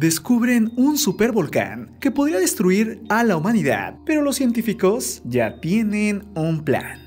descubren un supervolcán que podría destruir a la humanidad, pero los científicos ya tienen un plan.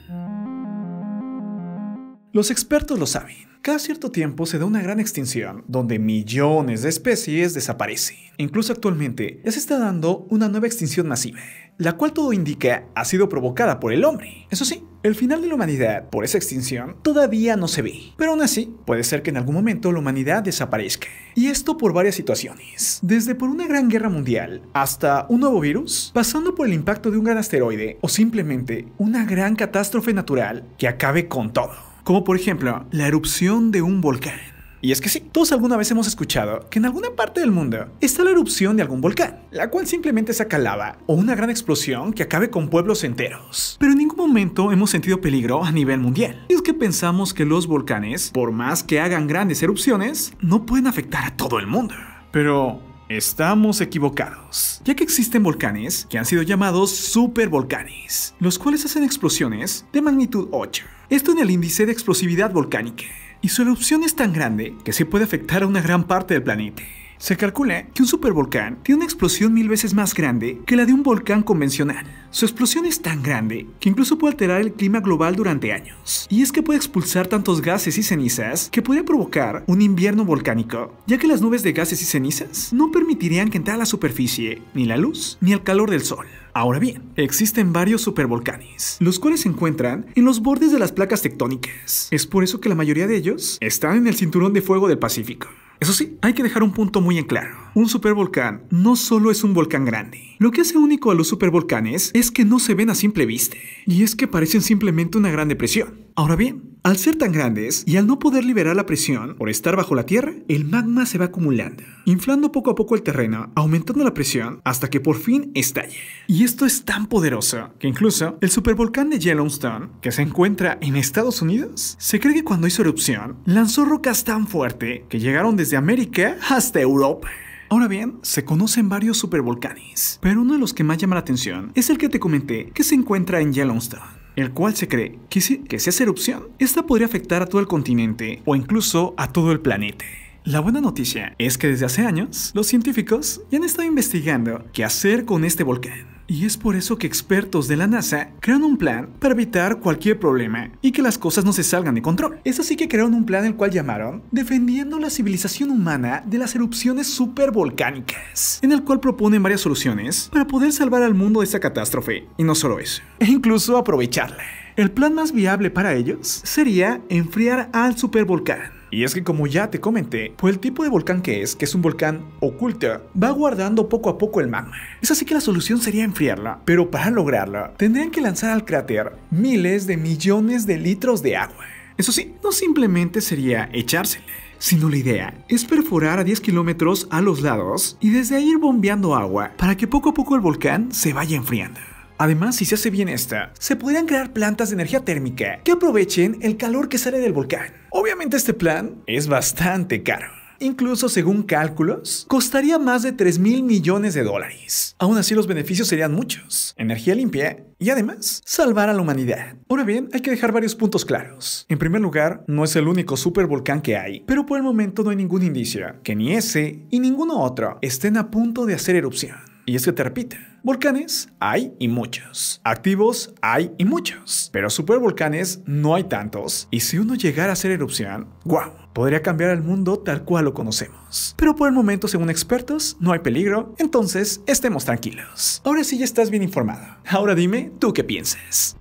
Los expertos lo saben. Cada cierto tiempo se da una gran extinción, donde millones de especies desaparecen. Incluso actualmente ya se está dando una nueva extinción masiva, la cual todo indica ha sido provocada por el hombre. Eso sí, el final de la humanidad por esa extinción todavía no se ve, pero aún así puede ser que en algún momento la humanidad desaparezca. Y esto por varias situaciones, desde por una gran guerra mundial hasta un nuevo virus, pasando por el impacto de un gran asteroide o simplemente una gran catástrofe natural que acabe con todo como por ejemplo la erupción de un volcán. Y es que sí, todos alguna vez hemos escuchado que en alguna parte del mundo está la erupción de algún volcán, la cual simplemente saca lava o una gran explosión que acabe con pueblos enteros. Pero en ningún momento hemos sentido peligro a nivel mundial. Y es que pensamos que los volcanes, por más que hagan grandes erupciones, no pueden afectar a todo el mundo. Pero, Estamos equivocados, ya que existen volcanes que han sido llamados supervolcanes, los cuales hacen explosiones de magnitud 8. Esto en el índice de explosividad volcánica, y su erupción es tan grande que se puede afectar a una gran parte del planeta. Se calcula que un supervolcán tiene una explosión mil veces más grande que la de un volcán convencional. Su explosión es tan grande que incluso puede alterar el clima global durante años. Y es que puede expulsar tantos gases y cenizas que podría provocar un invierno volcánico, ya que las nubes de gases y cenizas no permitirían que entrara a la superficie ni la luz ni el calor del sol. Ahora bien, existen varios supervolcanes, los cuales se encuentran en los bordes de las placas tectónicas. Es por eso que la mayoría de ellos están en el cinturón de fuego del Pacífico. Eso sí, hay que dejar un punto muy en claro. Un supervolcán no solo es un volcán grande. Lo que hace único a los supervolcanes es que no se ven a simple vista. Y es que parecen simplemente una gran depresión. Ahora bien, al ser tan grandes y al no poder liberar la presión por estar bajo la tierra, el magma se va acumulando, inflando poco a poco el terreno, aumentando la presión hasta que por fin estalle. Y esto es tan poderoso que incluso el supervolcán de Yellowstone, que se encuentra en Estados Unidos, se cree que cuando hizo erupción lanzó rocas tan fuerte que llegaron desde América hasta Europa. Ahora bien, se conocen varios supervolcanes, pero uno de los que más llama la atención es el que te comenté que se encuentra en Yellowstone el cual se cree que si, que erupción, esta podría afectar a todo el continente o incluso a todo el planeta. La buena noticia es que desde hace años los científicos ya han estado investigando qué hacer con este volcán. Y es por eso que expertos de la NASA crean un plan para evitar cualquier problema y que las cosas no se salgan de control. Es así que crearon un plan el cual llamaron Defendiendo la civilización humana de las erupciones supervolcánicas, en el cual proponen varias soluciones para poder salvar al mundo de esta catástrofe, y no solo eso, e incluso aprovecharla. El plan más viable para ellos sería enfriar al supervolcán y es que como ya te comenté, por el tipo de volcán que es, que es un volcán oculto, va guardando poco a poco el magma. Es así que la solución sería enfriarla, pero para lograrla, tendrían que lanzar al cráter miles de millones de litros de agua. Eso sí, no simplemente sería echársele, sino la idea es perforar a 10 kilómetros a los lados y desde ahí ir bombeando agua para que poco a poco el volcán se vaya enfriando. Además, si se hace bien esta, se podrían crear plantas de energía térmica que aprovechen el calor que sale del volcán. Obviamente este plan es bastante caro. Incluso según cálculos, costaría más de 3 mil millones de dólares. Aún así los beneficios serían muchos. Energía limpia y además salvar a la humanidad. Ahora bien, hay que dejar varios puntos claros. En primer lugar, no es el único supervolcán que hay, pero por el momento no hay ningún indicio que ni ese y ninguno otro estén a punto de hacer erupción. Y es que te repito, volcanes hay y muchos, activos hay y muchos, pero supervolcanes no hay tantos. Y si uno llegara a hacer erupción, wow, podría cambiar el mundo tal cual lo conocemos. Pero por el momento, según expertos, no hay peligro, entonces estemos tranquilos. Ahora sí ya estás bien informado. Ahora dime, ¿tú qué piensas?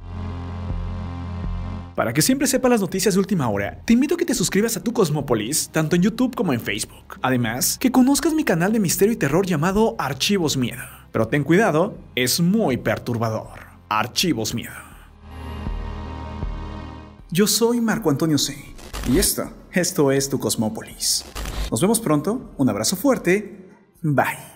Para que siempre sepas las noticias de última hora, te invito a que te suscribas a tu Cosmópolis, tanto en YouTube como en Facebook. Además, que conozcas mi canal de misterio y terror llamado Archivos Miedo. Pero ten cuidado, es muy perturbador. Archivos Miedo. Yo soy Marco Antonio C. Y esto, esto es tu Cosmópolis. Nos vemos pronto, un abrazo fuerte, bye.